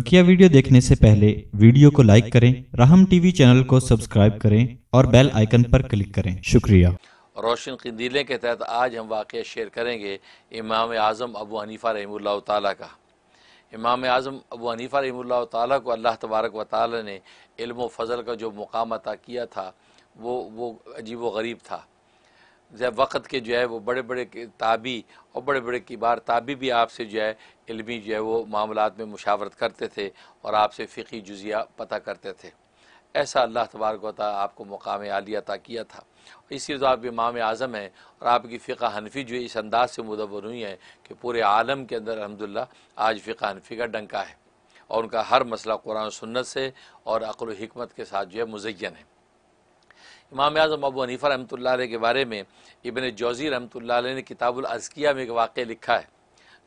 बकिया वीडियो देखने से पहले वीडियो को लाइक करें राहम टीवी चैनल को सब्सक्राइब करें और बेल आइकन पर क्लिक करें शुक्रिया रोशन कंदीले के तहत आज हम वाक़ शेयर करेंगे इमाम आज़म अबू हनीफ़ा रही का इमाम आज़म अबू हनीफ़ा रही को अल्लाह तबारक व ताली ने इल्म फ़ज़ल का जो मुकाम अता किया था वो वो अजीब व गरीब था जैब वक़्त के जो है वो बड़े बड़े ताबी और बड़े बड़े किबार ताबी भी आपसे जो है इलमी जो है वो मामला में मुशावरत करते थे और आपसे फ़िकी जुजिया पता करते थे ऐसा अल्लाह तबारक वाली आपको मकाम आलिया अता किया था इसी तो आप इमाम आज़म हैं और आपकी फ़िका हनफी जो इस अंदाज से मुदवर हुई है कि पूरे आलम के अंदर अलहमदिल्ला आज फ़िका हनफी का डंका है और उनका हर मसला कुरान सुन्नत से और अक्ल हमत के साथ जो है मुजैन है इमाम अजम अबू हनीफ़ा रमत के बारे में इबन जौज़ी रमत ने किताबुलज़किया में एक वाक़ लिखा है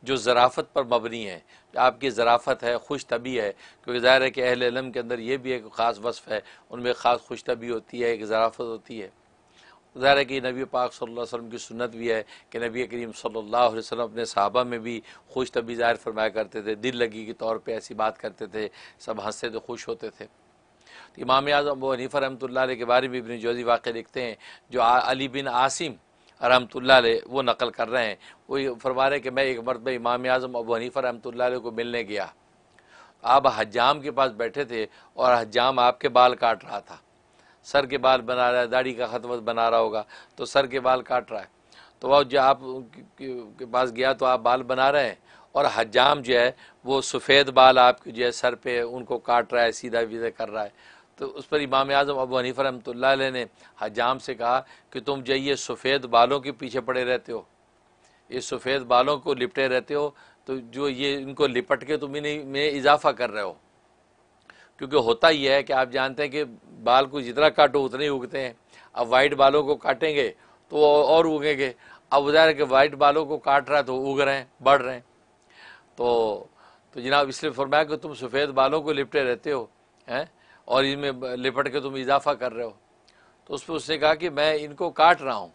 जो ज़राफ़त पर मबनी है आपकी ज़राफ़त है खुश तबी है क्योंकि ज़ाहिर है कि अहल इलम के अंदर ये भी एक ख़ास वसफ़ है उनमें ख़ास खुश तबी होती है एक ज़राफ़त होती है ज़ाहिर है कि नबी पाक सल्लल्लाहु की सुनत भी है कि नबी करीम सल्ला वसम अपने साहबा में भी खुश तबी ज़ाहिर फरमाया करते थे दिल लगी के तौर पर ऐसी बात करते थे सब हंसते थे खुश होते थे तो इमाम आजम वो हनीफ़ा रहमत के बारे में इबन जोजी वाक़ लिखते हैं जो अली बिन आसिम ला वो नकल कर रहे हैं वो फरमा रहे कि मैं एक मरतब इमाम आजम अबू हनीफ़ा रहमत को मिलने गया आप हजाम के पास बैठे थे और हजाम आपके बाल काट रहा था सर के बाल बना रहा है दाढ़ी का खतवत बना रहा होगा तो सर के बाल काट रहा है तो वह जो आप के पास गया तो आप बाल बना रहे हैं और हजाम जो है वो सफ़ेद बाल आपके जो है सर पे उनको काट रहा है सीधा वीधा कर रहा है तो उस पर इमाम आज़म अबू हनीफ़ रमतल्ला ने हजाम से कहा कि तुम जो ये सफ़ेद बालों के पीछे पड़े रहते हो ये सफ़ेद बालों को लिपटे रहते हो तो जो ये इनको लिपट के तुम इन्हें में इजाफा कर रहे हो क्योंकि होता ही है कि आप जानते हैं कि बाल को जितना काटो उतने ही उगते हैं अब वाइट बालों को काटेंगे तो और उगेंगे अब उधर के वाइट बालों को काट रहा है तो उग रहे हैं बढ़ रहे हैं तो तो जनाब इसलिए फरमाया कि तुम सफ़ेद बालों को लिपटे रहते हो हैं और इनमें लिपट के तुम इजाफा कर रहे हो तो उस पर उसने कहा कि मैं इनको काट रहा हूँ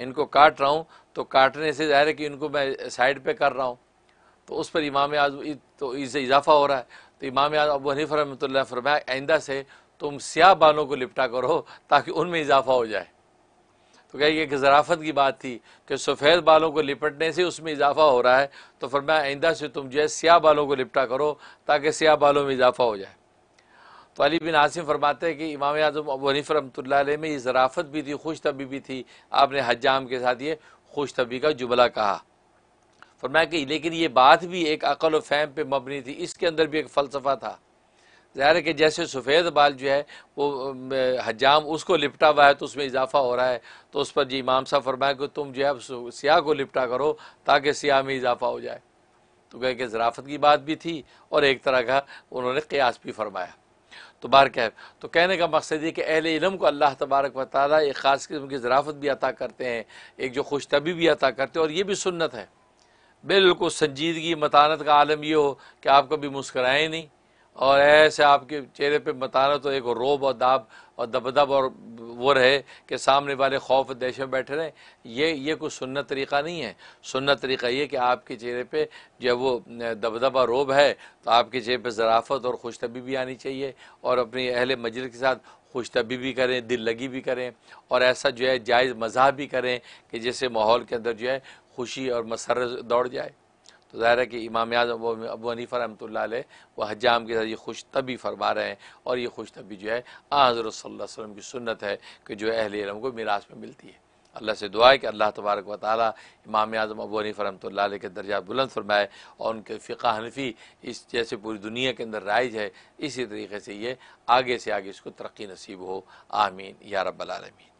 इनको काट रहा हूँ तो काटने से ज़ाहिर है कि इनको मैं साइड पे कर रहा हूँ तो उस पर इमाम आज तो इससे इजाफा हो रहा है तो इमाम आज अब हनीफ फरमाया आइंदा से तुम स्याह बालों को लिपटा करो ताकि उनमें इजाफा हो जाए तो क्या ये कि ज़राफ़त की बात थी कि सफ़ेद बालों को लिपटने से उसमें इजाफ़ा हो रहा है तो फरमाया आइंदा से तुम जो है स्याह बालों को लिपटा करो ताकि स्याह बालों में इजाफ़ा हो जाए तो अली बिन आसिम फरमाते हैं कि इमाम आजम अबू हनीफ रमतल्ला में ये ज़राफ़त भी थी खुश तबी भी थी आपने हजाम के साथ ये खुश तबी का जुमला कहा फरमाया कि लेकिन ये बात भी एक अकल व फहम पर मबनी थी इसके अंदर भी एक फ़लसफ़ा था ज़ाहिर है कि जैसे सफ़ेद बाल जो है वो हजाम उसको लिपटा हुआ है तो उसमें इजाफा हो रहा है तो उस पर जी इमाम साहब फरमाया कि तुम जो है सियाह को लिपटा करो ताकि सियाह में इजाफा हो जाए तो कह के ज़राफत की बात भी थी और एक तरह का उन्होंने कयास भी फरमाया तो बार कैब तो कहने का मकसद ये कि अहल इलम को अल्लाह तबारक व ताली एक ख़ास किस्म की ज़राफ़त भी अता करते हैं एक जो खुश तभी भी अता करते हैं और ये भी सुन्नत है बिल्कुल संजीदगी मतानत का आलम ये हो कि आप कभी मुस्कराएं नहीं और ऐसे आपके चेहरे पे बताना तो एक रोब और दाब और दबदब और वो रहे कि सामने वाले खौफ देश में बैठे रहें ये ये कुछ सुन्नत तरीका नहीं है सुन्नत तरीका ये कि आपके चेहरे पे जब वो दबदबा रोब है तो आपके चेहरे पे ज़राफ़त और खुश तबी भी आनी चाहिए और अपनी अहल मजल के साथ खुश तबी भी करें दिल लगी भी करें और ऐसा जो है जायज़ मजा भी करें कि जैसे माहौल के अंदर जो है खुशी और मसर दौड़ जाए तो ज़ाहिर है कि इमाम आजम वो अबू हनीफ़ा रहमत वह हजाम के साथ ये खुश तबी फरमा रहे हैं और ये खुश तबी जो है आज़र वसल्लम की सुन्नत है कि जो अहल इलम को मीरास में मिलती है अल्लाह से दुआ है कि अल्लाह तबारक व ताली इमाम आजम अबू हनीफ़ रमत के दर्जा बुलंद फरमाए और उनके फ़िका हनफी इस जैसे पूरी दुनिया के अंदर राइज है इसी तरीके से ये आगे से आगे इसको तरक्की नसीब हो आमीन या रबालमीन